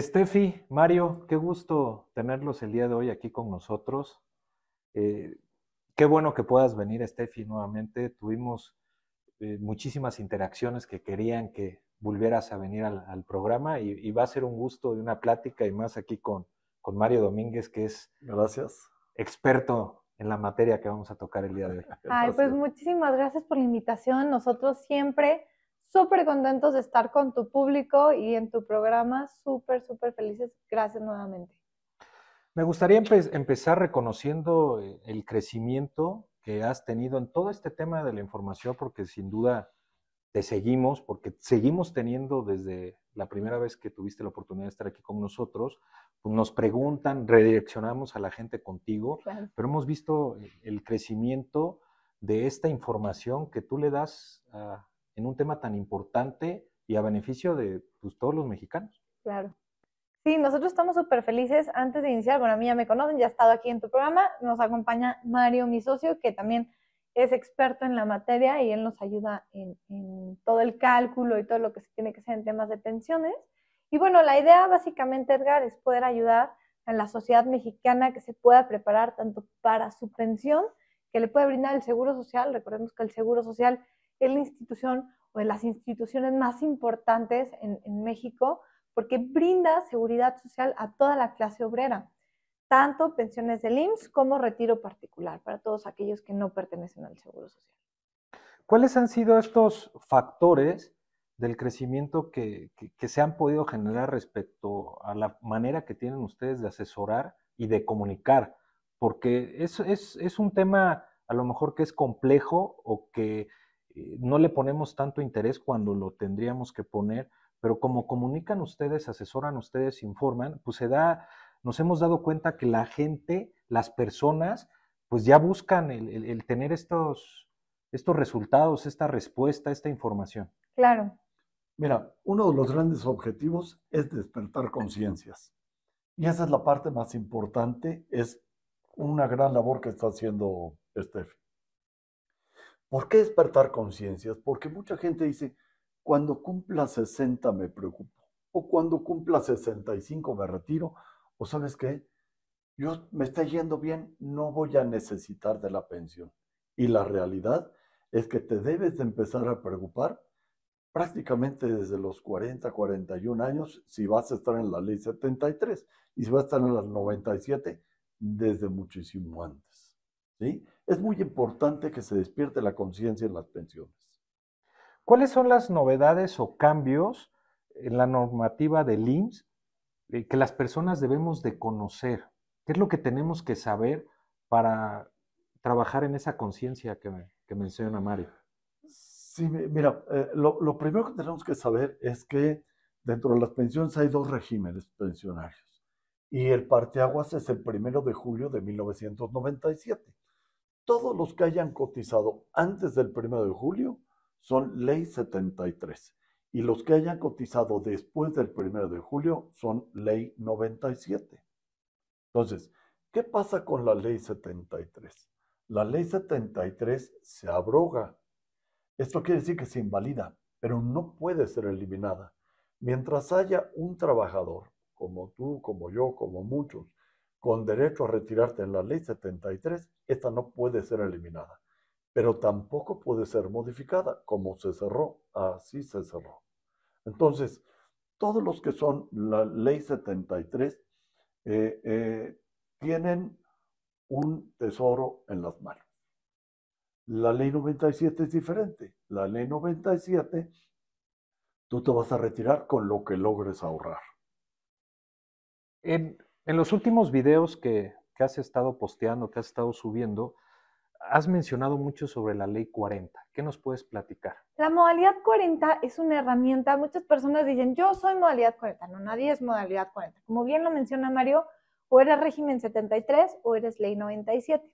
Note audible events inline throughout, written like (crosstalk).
Steffi, Mario, qué gusto tenerlos el día de hoy aquí con nosotros. Eh, qué bueno que puedas venir, Steffi, nuevamente. Tuvimos eh, muchísimas interacciones que querían que volvieras a venir al, programa y, va a ser un gusto de una plática y más aquí con, Mario Domínguez, que es experto en la materia que vamos a tocar el día de hoy. Ay, pues muchísimas gracias por la invitación. Nosotros siempre súper contentos de estar con tu público y en tu programa, súper, súper felices. Gracias nuevamente. Me gustaría empezar reconociendo eh, el crecimiento que has tenido en todo este tema de la información, porque sin duda te seguimos, porque seguimos teniendo desde la primera vez que tuviste la oportunidad de estar aquí con nosotros, pues, nos preguntan, redireccionamos a la gente contigo, pero hemos visto eh, el crecimiento de esta información que tú le das a, en un tema tan importante y a beneficio de pues, todos los mexicanos. Claro. Sí, nosotros estamos súper felices. Antes de iniciar, bueno, a mí ya me conocen, ya he estado aquí en tu programa. Nos acompaña Mario, mi socio, que también es experto en la materia y él nos ayuda en, todo el cálculo y todo lo que se tiene que hacer en temas de pensiones. Y bueno, la idea básicamente, Edgar, es poder ayudar a la sociedad mexicana que se pueda preparar tanto para su pensión, que le puede brindar el Seguro Social. Recordemos que el Seguro Social es la institución o de las instituciones más importantes en, México porque brinda seguridad social a toda la clase obrera, tanto pensiones del IMSS como retiro particular para todos aquellos que no pertenecen al Seguro Social. ¿Cuáles han sido estos factores del crecimiento que, se han podido generar respecto a la manera que tienen ustedes de asesorar y de comunicar, porque es, es, un tema a lo mejor que es complejo o que eh, no le ponemos tanto interés cuando lo tendríamos que poner, pero como comunican ustedes, asesoran ustedes, informan, pues se da, nos hemos dado cuenta que la gente, las personas, pues ya buscan el, tener estos, estos resultados, esta respuesta, esta información. Claro. Mira, uno de los grandes objetivos es despertar conciencias. Y esa es la parte más importante, es una gran labor que está haciendo Steffi. ¿Por qué despertar conciencias? Porque mucha gente dice, cuando cumpla 60 me preocupo, o cuando cumpla 65 me retiro, o sabes qué, yo me está yendo bien, no voy a necesitar de la pensión. Y la realidad es que te debes de empezar a preocupar prácticamente desde los 40, 41 años, si vas a estar en la ley 73 y si vas a estar en las 97, desde muchísimo antes. ¿Sí? es muy importante que se despierte la conciencia en las pensiones. ¿Cuáles son las novedades o cambios en la normativa de IMSS eh, que las personas debemos de conocer? ¿Qué es lo que tenemos que saber para trabajar en esa conciencia que, menciona Mario? Sí, mira, eh, lo, lo primero que tenemos que saber es que dentro de las pensiones hay dos regímenes pensionarios y el parteaguas es el primero de julio de 1997 todos los que hayan cotizado antes del 1 de julio son ley 73 y los que hayan cotizado después del 1 de julio son ley 97. Entonces, ¿qué pasa con la ley 73? La ley 73 se abroga. Esto quiere decir que se invalida, pero no puede ser eliminada. Mientras haya un trabajador, como tú, como yo, como muchos, con derecho a retirarte en la ley 73, esta no puede ser eliminada, pero tampoco puede ser modificada, como se cerró, así se cerró. Entonces, todos los que son la ley 73 eh, eh, tienen un tesoro en las manos. La ley 97 es diferente. La ley 97, tú te vas a retirar con lo que logres ahorrar. En en los últimos videos que, has estado posteando, que has estado subiendo, has mencionado mucho sobre la ley 40. ¿Qué nos puedes platicar? La modalidad 40 es una herramienta. Muchas personas dicen, yo soy modalidad 40. No, nadie es modalidad 40. Como bien lo menciona Mario, o eres régimen 73 o eres ley 97.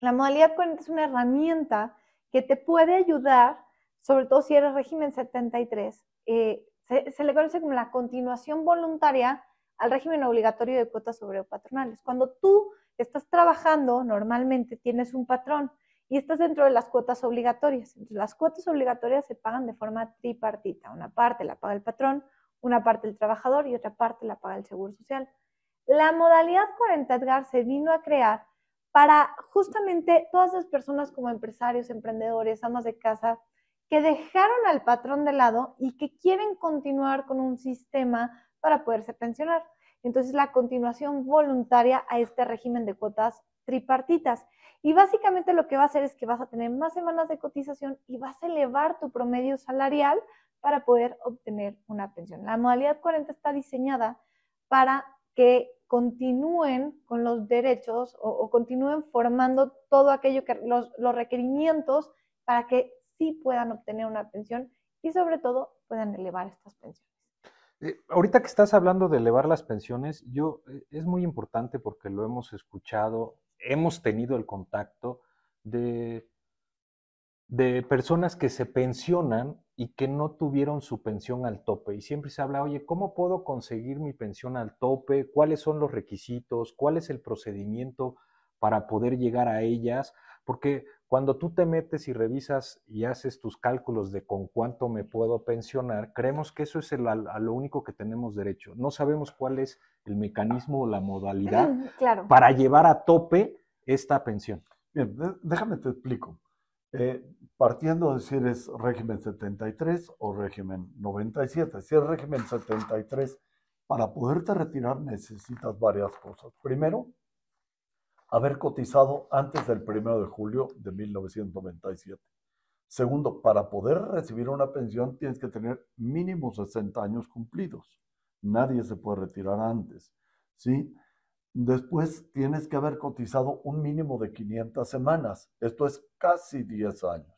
La modalidad 40 es una herramienta que te puede ayudar, sobre todo si eres régimen 73. Eh, se, se le conoce como la continuación voluntaria al régimen obligatorio de cuotas sobre patronales. Cuando tú estás trabajando, normalmente tienes un patrón y estás dentro de las cuotas obligatorias. las cuotas obligatorias se pagan de forma tripartita. Una parte la paga el patrón, una parte el trabajador y otra parte la paga el Seguro Social. La modalidad 40 Edgar se vino a crear para justamente todas las personas como empresarios, emprendedores, amas de casa, que dejaron al patrón de lado y que quieren continuar con un sistema para poderse pensionar. Entonces, la continuación voluntaria a este régimen de cuotas tripartitas. Y básicamente lo que va a hacer es que vas a tener más semanas de cotización y vas a elevar tu promedio salarial para poder obtener una pensión. La modalidad 40 está diseñada para que continúen con los derechos o, continúen formando todo aquello que los, los requerimientos para que sí puedan obtener una pensión y sobre todo puedan elevar estas pensiones. Eh, ahorita que estás hablando de elevar las pensiones, yo eh, es muy importante porque lo hemos escuchado, hemos tenido el contacto de, de personas que se pensionan y que no tuvieron su pensión al tope. Y siempre se habla, oye, ¿cómo puedo conseguir mi pensión al tope? ¿Cuáles son los requisitos? ¿Cuál es el procedimiento para poder llegar a ellas? Porque cuando tú te metes y revisas y haces tus cálculos de con cuánto me puedo pensionar, creemos que eso es a lo único que tenemos derecho. No sabemos cuál es el mecanismo o la modalidad mm, para llevar a tope esta pensión. Bien, déjame te explico. Eh, partiendo de si eres régimen 73 o régimen 97. Si es régimen 73, para poderte retirar necesitas varias cosas. Primero, haber cotizado antes del 1 de julio de 1997. Segundo, para poder recibir una pensión tienes que tener mínimo 60 años cumplidos. Nadie se puede retirar antes. ¿sí? Después tienes que haber cotizado un mínimo de 500 semanas. Esto es casi 10 años.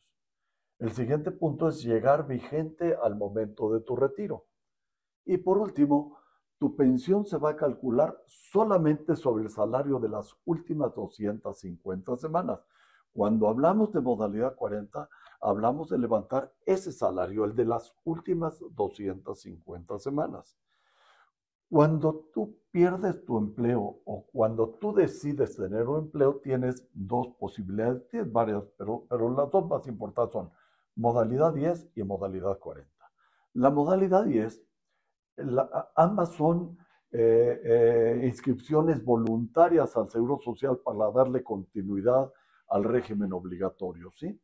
El siguiente punto es llegar vigente al momento de tu retiro. Y por último, pensión se va a calcular solamente sobre el salario de las últimas 250 semanas. Cuando hablamos de modalidad 40, hablamos de levantar ese salario, el de las últimas 250 semanas. Cuando tú pierdes tu empleo o cuando tú decides tener un empleo, tienes dos posibilidades, varias, pero, pero las dos más importantes son modalidad 10 y modalidad 40. La modalidad 10 ambas son eh, eh, inscripciones voluntarias al Seguro Social para darle continuidad al régimen obligatorio, ¿sí?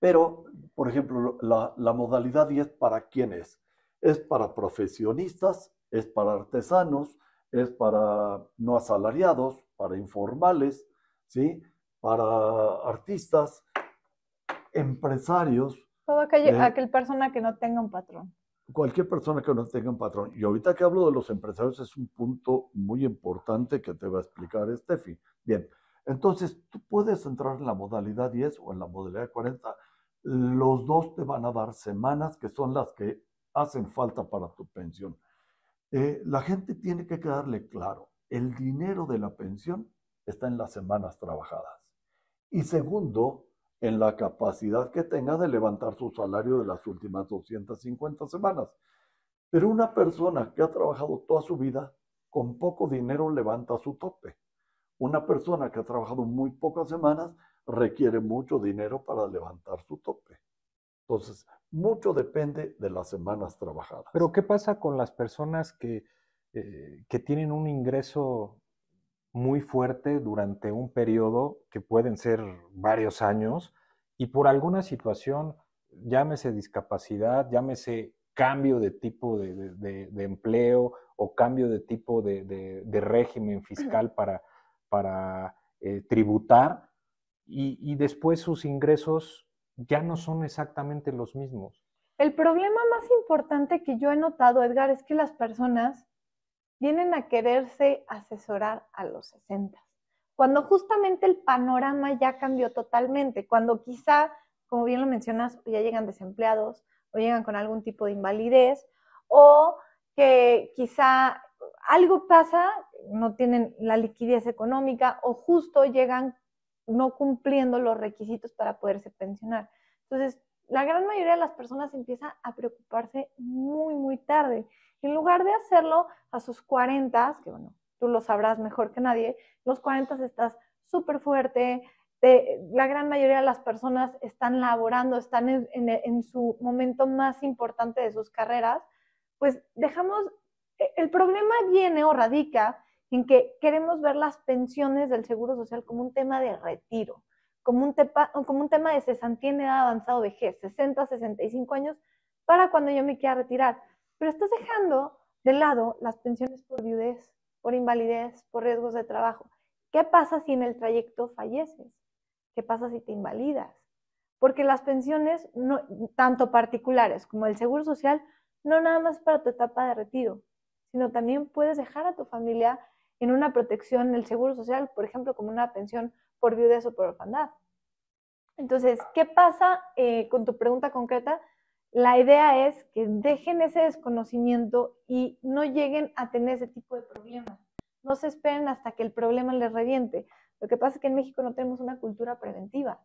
Pero, por ejemplo, la, la modalidad 10 para quién es? Es para profesionistas, es para artesanos, es para no asalariados, para informales, ¿sí? Para artistas, empresarios. Todo eh, aquel persona que no tenga un patrón cualquier persona que no tenga un patrón. Y ahorita que hablo de los empresarios es un punto muy importante que te va a explicar Steffi. Bien, entonces tú puedes entrar en la modalidad 10 o en la modalidad 40. Los dos te van a dar semanas que son las que hacen falta para tu pensión. Eh, la gente tiene que quedarle claro, el dinero de la pensión está en las semanas trabajadas. Y segundo, en la capacidad que tenga de levantar su salario de las últimas 250 semanas. Pero una persona que ha trabajado toda su vida, con poco dinero levanta su tope. Una persona que ha trabajado muy pocas semanas requiere mucho dinero para levantar su tope. Entonces, mucho depende de las semanas trabajadas. Pero, ¿qué pasa con las personas que, eh, que tienen un ingreso muy fuerte durante un periodo que pueden ser varios años y por alguna situación, llámese discapacidad, llámese cambio de tipo de, empleo o cambio de tipo de, régimen fiscal para, eh, tributar y después sus ingresos ya no son exactamente los mismos. El problema más importante que yo he notado, Edgar, es que las personas vienen a quererse asesorar a los 60, cuando justamente el panorama ya cambió totalmente, cuando quizá, como bien lo mencionas, ya llegan desempleados o llegan con algún tipo de invalidez o que quizá algo pasa, no tienen la liquidez económica o justo llegan no cumpliendo los requisitos para poderse pensionar. Entonces, la gran mayoría de las personas empieza a preocuparse muy, muy tarde. En lugar de hacerlo a sus 40, que bueno, tú lo sabrás mejor que nadie, los 40 estás súper fuerte, la gran mayoría de las personas están laborando, están en su momento más importante de sus carreras, pues dejamos, e, el problema viene o radica en que queremos ver las pensiones del Seguro Social como un tema de retiro como un, tema de cesantía en edad avanzada vejez, 60, 65 años, para cuando yo me quiera retirar. Pero estás dejando de lado las pensiones por viudez, por invalidez, por riesgos de trabajo. ¿Qué pasa si en el trayecto falleces? ¿Qué pasa si te invalidas? Porque las pensiones, no, tanto particulares como el seguro social, no nada más para tu etapa de retiro, sino también puedes dejar a tu familia en una protección, el seguro social, por ejemplo, como una pensión por viudez o por orfandad. Entonces, ¿qué pasa eh, con tu pregunta concreta? La idea es que dejen ese desconocimiento y no lleguen a tener ese tipo de problemas. No se esperen hasta que el problema les reviente. Lo que pasa es que en México no tenemos una cultura preventiva.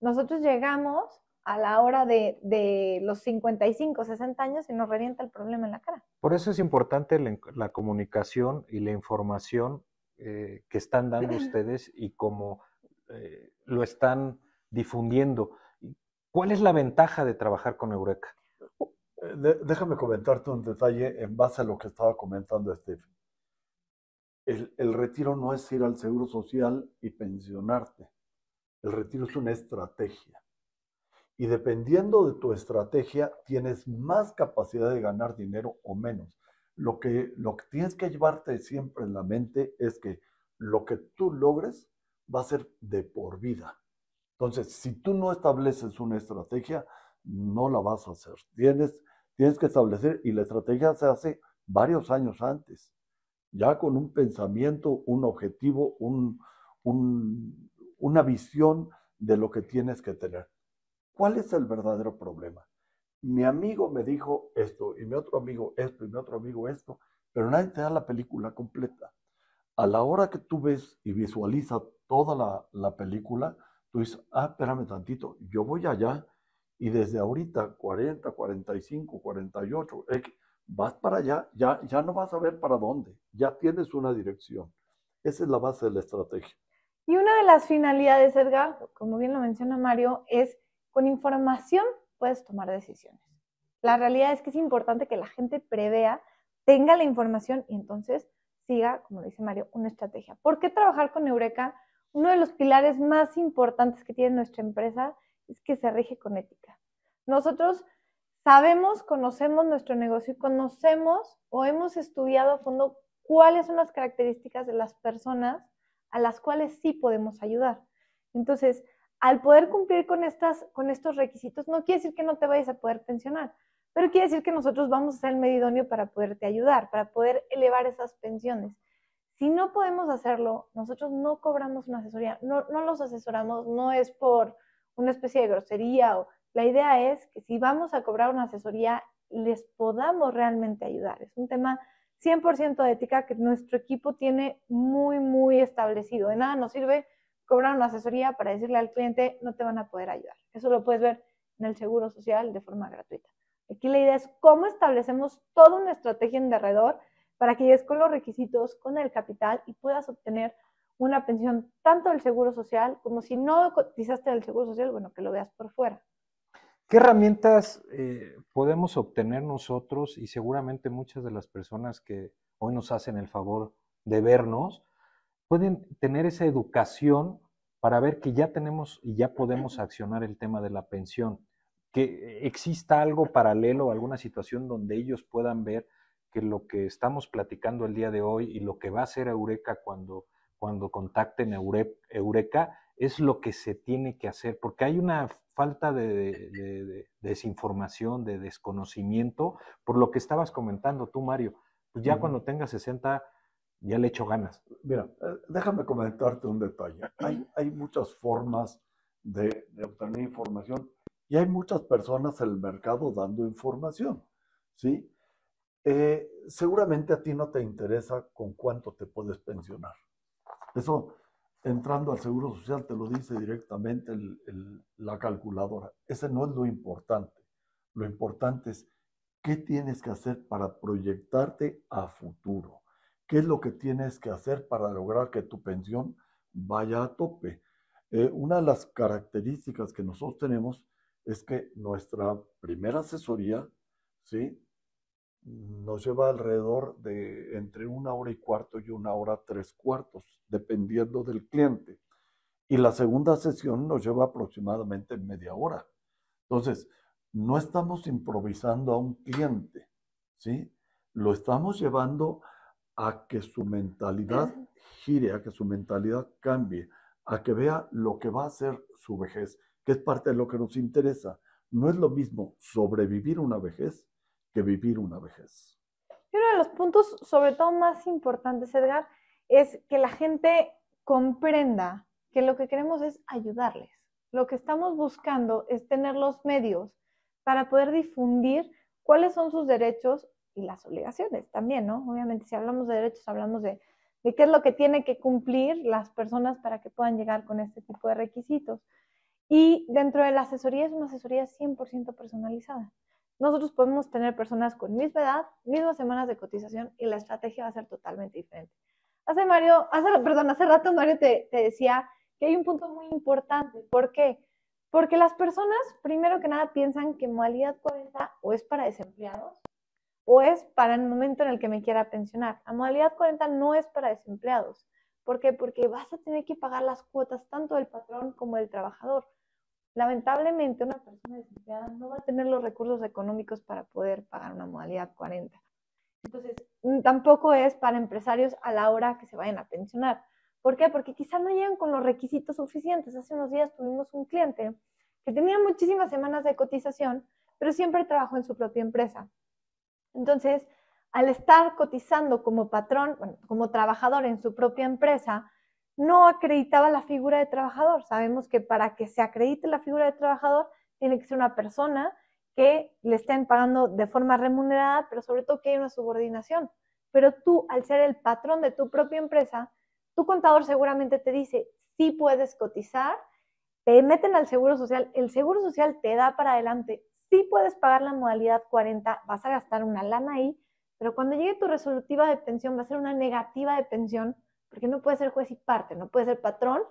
Nosotros llegamos a la hora de, de, los 55, 60 años y nos revienta el problema en la cara. Por eso es importante la, comunicación y la información eh, que están dando (clears throat) ustedes y como eh, lo están difundiendo. ¿Cuál es la ventaja de trabajar con Eureka? Eh, déjame comentarte un detalle en base a lo que estaba comentando Steve. El, el retiro no es ir al seguro social y pensionarte. El retiro es una estrategia. Y dependiendo de tu estrategia, tienes más capacidad de ganar dinero o menos. Lo que, lo que tienes que llevarte siempre en la mente es que lo que tú logres va a ser de por vida. Entonces, si tú no estableces una estrategia, no la vas a hacer. Tienes, tienes que establecer y la estrategia se hace varios años antes, ya con un pensamiento, un objetivo, una visión de lo que tienes que tener. ¿Cuál es el verdadero problema? Mi amigo me dijo esto, y mi otro amigo esto, y mi otro amigo esto, pero nadie te da la película completa a la hora que tú ves y visualizas toda la, película, tú dices, ah, espérame tantito, yo voy allá y desde ahorita, 40, 45, 48, vas para allá, ya, ya no vas a ver para dónde, ya tienes una dirección. Esa es la base de la estrategia. Y una de las finalidades, Edgar, como bien lo menciona Mario, es con información puedes tomar decisiones. La realidad es que es importante que la gente prevea, tenga la información y entonces siga, como dice Mario, una estrategia. ¿Por qué trabajar con Eureka? Uno de los pilares más importantes que tiene nuestra empresa es que se rige con ética. Nosotros sabemos, conocemos nuestro negocio y conocemos o hemos estudiado a fondo cuáles son las características de las personas a las cuales sí podemos ayudar. Entonces, al poder cumplir con, con estos requisitos, no quiere decir que no te vayas a poder pensionar, pero quiere decir que nosotros vamos a ser el medio idóneo para poderte ayudar, para poder elevar esas pensiones. Si no podemos hacerlo, nosotros no cobramos una asesoría, no, los asesoramos, no es por una especie de grosería la idea es que si vamos a cobrar una asesoría, les podamos realmente ayudar. Es un tema 100% de ética que nuestro equipo tiene muy, muy establecido. De nada nos sirve cobrar una asesoría para decirle al cliente no te van a poder ayudar. Eso lo puedes ver en el Seguro Social de forma gratuita. Aquí la idea es cómo establecemos toda una estrategia en derredor para que llegues con los requisitos, con el capital y puedas obtener una pensión tanto del Seguro Social como si no cotizaste del Seguro Social, bueno, que lo veas por fuera. ¿Qué herramientas eh, podemos obtener nosotros y seguramente muchas de las personas que hoy nos hacen el favor de vernos pueden tener esa educación para ver que ya tenemos y ya podemos accionar el tema de la pensión? que exista algo paralelo, alguna situación donde ellos puedan ver que lo que estamos platicando el día de hoy y lo que va a ser Eureka cuando, cuando contacten Eureka es lo que se tiene que hacer, porque hay una falta de, desinformación, de desconocimiento, por lo que estabas comentando tú, Mario. Pues ya cuando tenga 60, ya le echo ganas. Mira, eh, déjame comentarte un detalle. Hay, hay muchas formas de obtener información y hay muchas personas en el mercado dando información, ¿sí? Eh, seguramente a ti no te interesa con cuánto te puedes pensionar. Eso, entrando al Seguro Social, te lo dice directamente la calculadora. Ese no es lo importante. Lo importante es qué tienes que hacer para proyectarte a futuro. ¿Qué es lo que tienes que hacer para lograr que tu pensión vaya a tope? Eh, una de las características que nosotros tenemos es que nuestra primera asesoría, ¿sí? Nos lleva alrededor de entre una hora y cuarto y una hora tres cuartos, dependiendo del cliente. Y la segunda sesión nos lleva aproximadamente media hora. Entonces, no estamos improvisando a un cliente, ¿sí? Lo estamos llevando a que su mentalidad gire, a que su mentalidad cambie, a que vea lo que va a ser su vejez que es parte de lo que nos interesa. No es lo mismo sobrevivir una vejez que vivir una vejez. uno de los puntos, sobre todo más importantes, Edgar, es que la gente comprenda que lo que queremos es ayudarles. Lo que estamos buscando es tener los medios para poder difundir cuáles son sus derechos y las obligaciones también, ¿no? Obviamente, si hablamos de derechos, hablamos de, de qué es lo que tienen que cumplir las personas para que puedan llegar con este tipo de requisitos. Y dentro de la asesoría es una asesoría 100% personalizada. Nosotros podemos tener personas con misma edad, mismas semanas de cotización y la estrategia va a ser totalmente diferente. Hace Mario, perdón, hace rato Mario te, te decía que hay un punto muy importante. ¿Por qué? Porque las personas, primero que nada, piensan que modalidad 40 o es para desempleados o es para el momento en el que me quiera pensionar. La modalidad 40 no es para desempleados. ¿Por qué? Porque vas a tener que pagar las cuotas tanto del patrón como del trabajador. Lamentablemente, una persona desempleada no va a tener los recursos económicos para poder pagar una modalidad 40. Entonces, mm, tampoco es para empresarios a la hora que se vayan a pensionar. ¿Por qué? Porque quizá no llegan con los requisitos suficientes. Hace unos días tuvimos un cliente que tenía muchísimas semanas de cotización, pero siempre trabajó en su propia empresa. Entonces, al estar cotizando como patrón, bueno, como trabajador en su propia empresa, no acreditaba la figura de trabajador. Sabemos que para que se acredite la figura de trabajador tiene que ser una persona que le estén pagando de forma remunerada, pero sobre todo que hay una subordinación. Pero tú, al ser el patrón de tu propia empresa, tu contador seguramente te dice, sí puedes cotizar, te meten al seguro social, el seguro social te da para adelante, sí puedes pagar la modalidad 40, vas a gastar una lana ahí, pero cuando llegue tu resolutiva de pensión va a ser una negativa de pensión porque no puedes ser juez y parte, no puedes ser patrón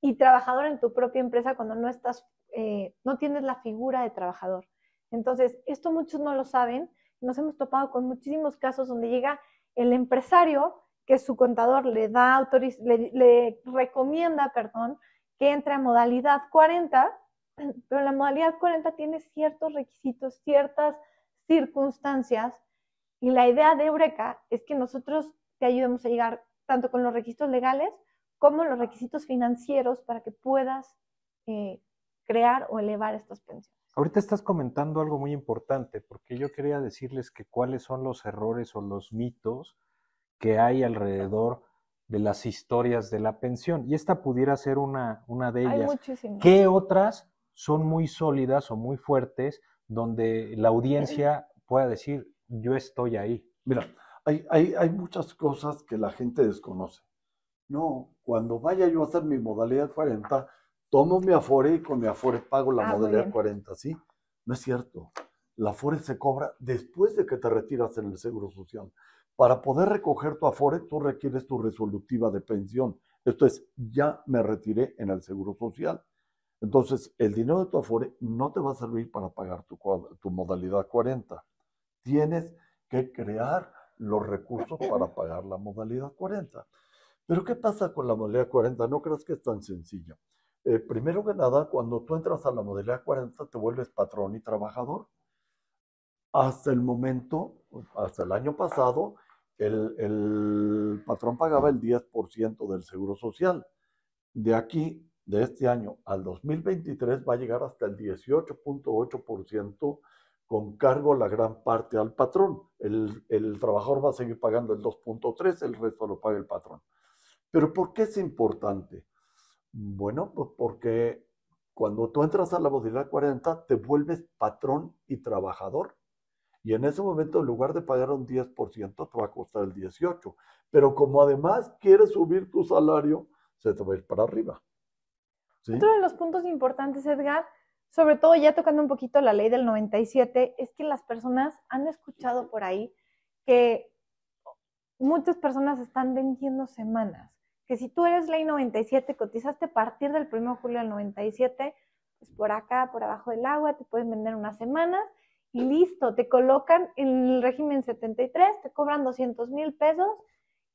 y trabajador en tu propia empresa cuando no estás, eh, no tienes la figura de trabajador. Entonces, esto muchos no lo saben. Nos hemos topado con muchísimos casos donde llega el empresario que su contador le da le, recomienda, perdón, que entre a modalidad 40, (clears throat) pero la modalidad 40 tiene ciertos requisitos, ciertas circunstancias y la idea de Eureka es que nosotros te ayudemos a llegar tanto con los requisitos legales como los requisitos financieros para que puedas eh, crear o elevar estas pensiones. Ahorita estás comentando algo muy importante, porque yo quería decirles que cuáles son los errores o los mitos que hay alrededor de las historias de la pensión. Y esta pudiera ser una, una de ellas. Hay ¿Qué otras son muy sólidas o muy fuertes donde la audiencia pueda decir, yo estoy ahí? Mira, hay, muchas cosas que la gente desconoce. No, cuando vaya yo a hacer mi modalidad 40, tomo mi Afore y con mi Afore pago la ah, modalidad 40, ¿sí? No es cierto. La Afore se cobra después de que te retiras en el Seguro Social. Para poder recoger tu Afore, tú requieres tu resolutiva de pensión. Esto es, ya me retiré en el Seguro Social. Entonces, el dinero de tu Afore no te va a servir para pagar tu, tu modalidad 40. Tienes que crear los recursos para pagar la modalidad 40. Pero ¿qué pasa con la modalidad 40? No creas que es tan sencillo. Eh, primero que nada, cuando tú entras a la modalidad 40, te vuelves patrón y trabajador. Hasta el momento, hasta el año pasado, el, el patrón pagaba el 10% del seguro social. De aquí, de este año al 2023, va a llegar hasta el 18.8% con cargo la gran parte al patrón. El, trabajador va a seguir pagando el 2.3, el resto lo paga el patrón. Pero ¿por qué es importante? Bueno, pues porque cuando tú entras a la modalidad 40, te vuelves patrón y trabajador. Y en ese momento, en lugar de pagar un 10%, te va a costar el 18%. Pero como además quieres subir tu salario, se te va a ir para arriba. Otro de los puntos importantes, Edgar, sobre todo ya tocando un poquito la ley del 97, es que las personas han escuchado por ahí que muchas personas están vendiendo semanas, que si tú eres ley 97, cotizaste a partir del 1 de julio del 97, pues por acá, por abajo del agua, te pueden vender unas semanas y listo, te colocan en el régimen 73, te cobran 200 mil pesos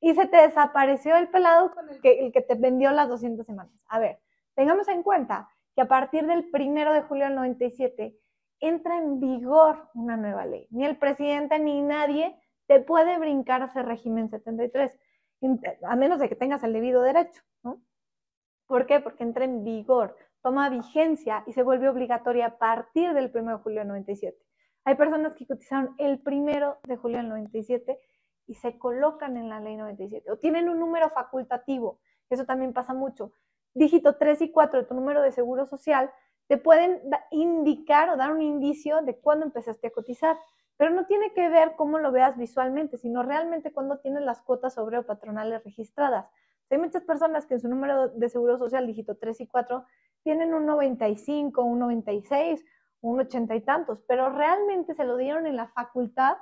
y se te desapareció el pelado con el que, el que te vendió las 200 semanas. A ver, tengamos en cuenta a partir del primero de julio del 97 entra en vigor una nueva ley. Ni el presidente ni nadie te puede brincar ese régimen 73, a menos de que tengas el debido derecho. ¿no? ¿Por qué? Porque entra en vigor, toma vigencia y se vuelve obligatoria a partir del 1 de julio del 97. Hay personas que cotizaron el 1 de julio del 97 y se colocan en la ley 97 o tienen un número facultativo. Eso también pasa mucho dígito 3 y 4 de tu número de seguro social, te pueden indicar o dar un indicio de cuándo empezaste a cotizar. Pero no tiene que ver cómo lo veas visualmente, sino realmente cuándo tienes las cuotas obrero patronales registradas. Hay muchas personas que en su número de seguro social, dígito 3 y 4, tienen un 95, un 96, un 80 y tantos, pero realmente se lo dieron en la facultad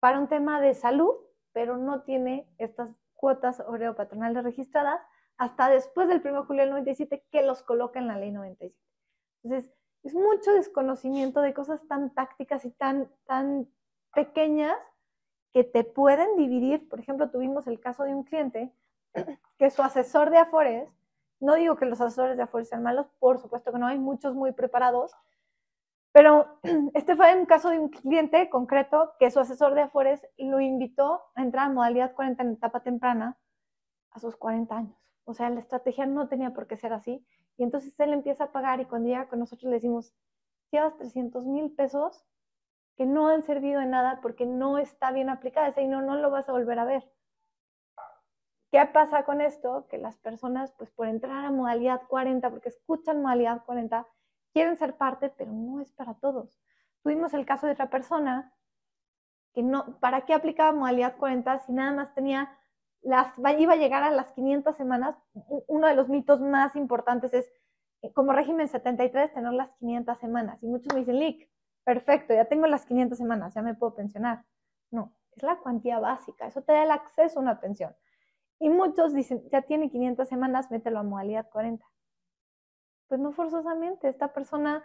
para un tema de salud, pero no tiene estas cuotas obrero patronales registradas hasta después del 1 de julio del 97 que los coloca en la ley 97. Entonces, es mucho desconocimiento de cosas tan tácticas y tan, tan pequeñas que te pueden dividir. Por ejemplo, tuvimos el caso de un cliente (clears throat) que su asesor de Afores, no digo que los asesores de Afores sean malos, por supuesto que no, hay muchos muy preparados, pero (clears throat) este fue un caso de un cliente concreto que su asesor de Afores lo invitó a entrar a modalidad 40 en etapa temprana a sus 40 años. O sea, la estrategia no tenía por qué ser así. Y entonces él empieza a pagar y cuando llega con nosotros le decimos, llevas 300 mil pesos que no han servido de nada porque no está bien aplicada, ese no, no lo vas a volver a ver. ¿Qué pasa con esto? Que las personas, pues por entrar a modalidad 40, porque escuchan modalidad 40, quieren ser parte, pero no es para todos. Tuvimos el caso de otra persona que no, ¿para qué aplicaba modalidad 40 si nada más tenía las, iba a llegar a las 500 semanas. Uno de los mitos más importantes es, eh, como régimen 73, tener las 500 semanas. Y muchos me dicen, Lick, perfecto, ya tengo las 500 semanas, ya me puedo pensionar. No, es la cuantía básica, eso te da el acceso a una pensión. Y muchos dicen, ya tiene 500 semanas, mételo a modalidad 40. Pues no forzosamente, esta persona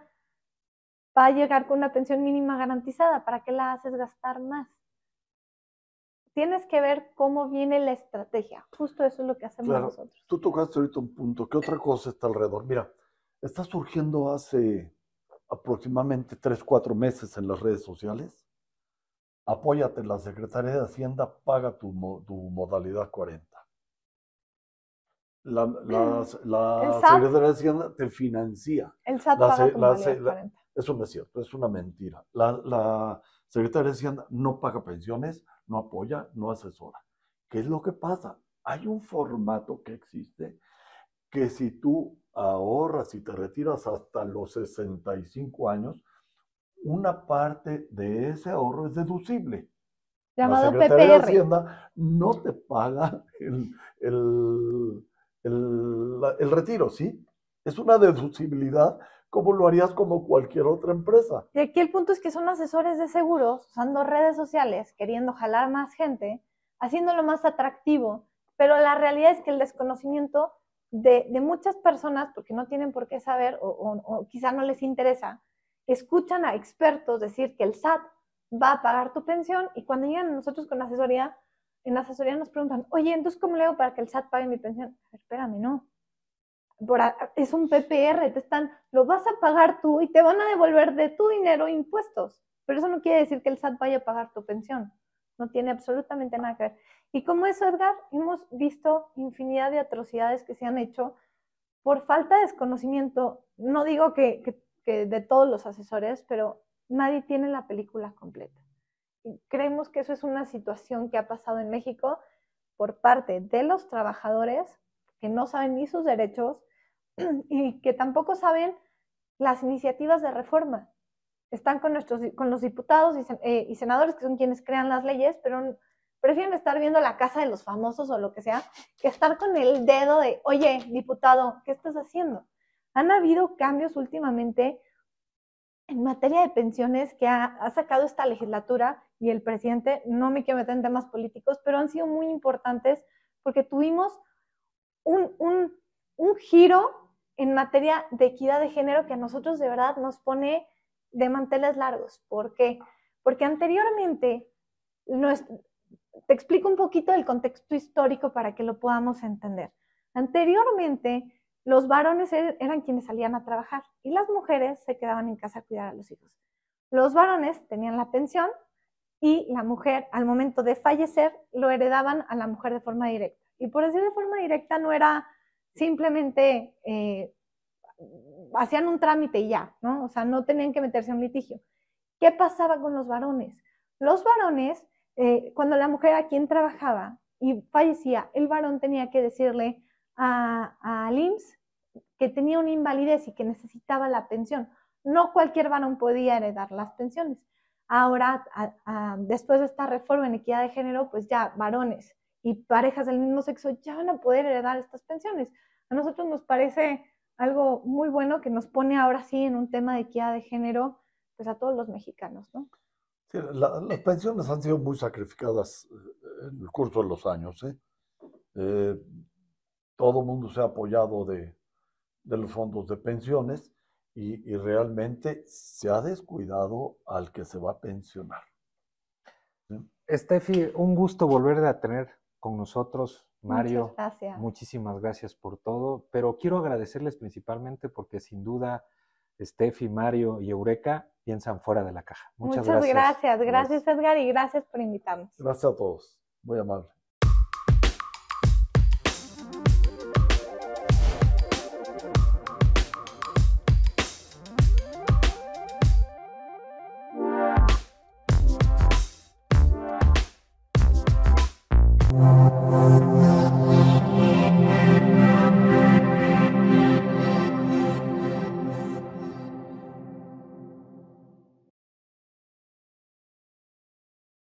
va a llegar con una pensión mínima garantizada, ¿para qué la haces gastar más? tienes que ver cómo viene la estrategia. Justo eso es lo que hacemos nosotros. Tú tocaste ahorita un punto. ¿Qué otra cosa está alrededor? Mira, está surgiendo hace aproximadamente 3, 4 meses en las redes sociales. Apóyate la Secretaría de Hacienda, paga tu, tu modalidad 40. La, mm, la, Secretaría de Hacienda te financia. El SAT la, paga modalidad 40. Eso no es cierto, es una mentira. La, la Secretaría de Hacienda no paga pensiones, no apoya, no asesora. ¿Qué es lo que pasa? Hay un formato que existe que si tú ahorras y te retiras hasta los 65 años, una parte de ese ahorro es deducible. Llamado la Secretaría de Hacienda no te paga el, el, el, el retiro, ¿sí? Es una deducibilidad como lo harías como cualquier otra empresa. Y aquí el punto es que son asesores de seguros usando redes sociales, queriendo jalar más gente, haciéndolo más atractivo, pero la realidad es que el desconocimiento de, muchas personas, porque no tienen por qué saber o, quizá no les interesa, escuchan a expertos decir que el SAT va a pagar tu pensión y cuando llegan a nosotros con asesoría, en asesoría nos preguntan, oye, entonces ¿cómo leo para que el SAT pague mi pensión? Espérame, no es un PPR, te están, lo vas a pagar tú y te van a devolver de tu dinero impuestos. Pero eso no quiere decir que el SAT vaya a pagar tu pensión. No tiene absolutamente nada que ver. Y como eso, Edgar, hemos visto infinidad de atrocidades que se han hecho por falta de desconocimiento. No digo que, que, de todos los asesores, pero nadie tiene la película completa. creemos que eso es una situación que ha pasado en México por parte de los trabajadores que no saben ni sus derechos (clears throat) y que tampoco saben las iniciativas de reforma. Están con, nuestros, con los diputados y, eh, senadores, que son quienes crean las leyes, pero prefieren estar viendo la casa de los famosos o lo que sea, que estar con el dedo de, oye, diputado, ¿qué estás haciendo? Han habido cambios últimamente en materia de pensiones que ha, ha, sacado esta legislatura y el presidente, no me quiero meter en temas políticos, pero han sido muy importantes porque tuvimos un, un, un giro en materia de equidad de género que a nosotros de verdad nos pone de manteles largos. ¿Por qué? Porque anteriormente, te explico un poquito el contexto histórico para que lo podamos entender. Anteriormente, los varones er, eran quienes salían a trabajar y las mujeres se quedaban en casa a cuidar a los hijos. Los varones tenían la pensión y la mujer, al momento de fallecer, lo heredaban a la mujer de forma directa. Y por decir de forma directa no era simplemente eh, hacían un trámite y ya, ¿no? O sea, no tenían que meterse en un litigio. ¿Qué pasaba con los varones? Los varones, eh, cuando la mujer a quien trabajaba y fallecía, el varón tenía que decirle a, a IMSS que tenía una invalidez y que necesitaba la pensión. No cualquier varón podía heredar las pensiones. Ahora, después de esta reforma en equidad de género, pues ya varones y parejas del mismo sexo ya van a poder heredar estas pensiones. A nosotros nos parece algo muy bueno que nos pone ahora sí en un tema de equidad de género, pues a todos los mexicanos, ¿no? las pensiones han sido muy sacrificadas eh, en el curso de los años, ¿eh? Eh, todo el mundo se ha apoyado de, los fondos de pensiones y, realmente se ha descuidado al que se va a pensionar. Steffi, un gusto volver a tener con nosotros. Mario, muchísimas gracias por todo, pero quiero agradecerles principalmente porque sin duda Steffi, Mario y Eureka piensan fuera de la caja. Muchas, gracias. Muchas gracias. Gracias Edgar y gracias por invitarnos. Gracias a todos. Muy amable.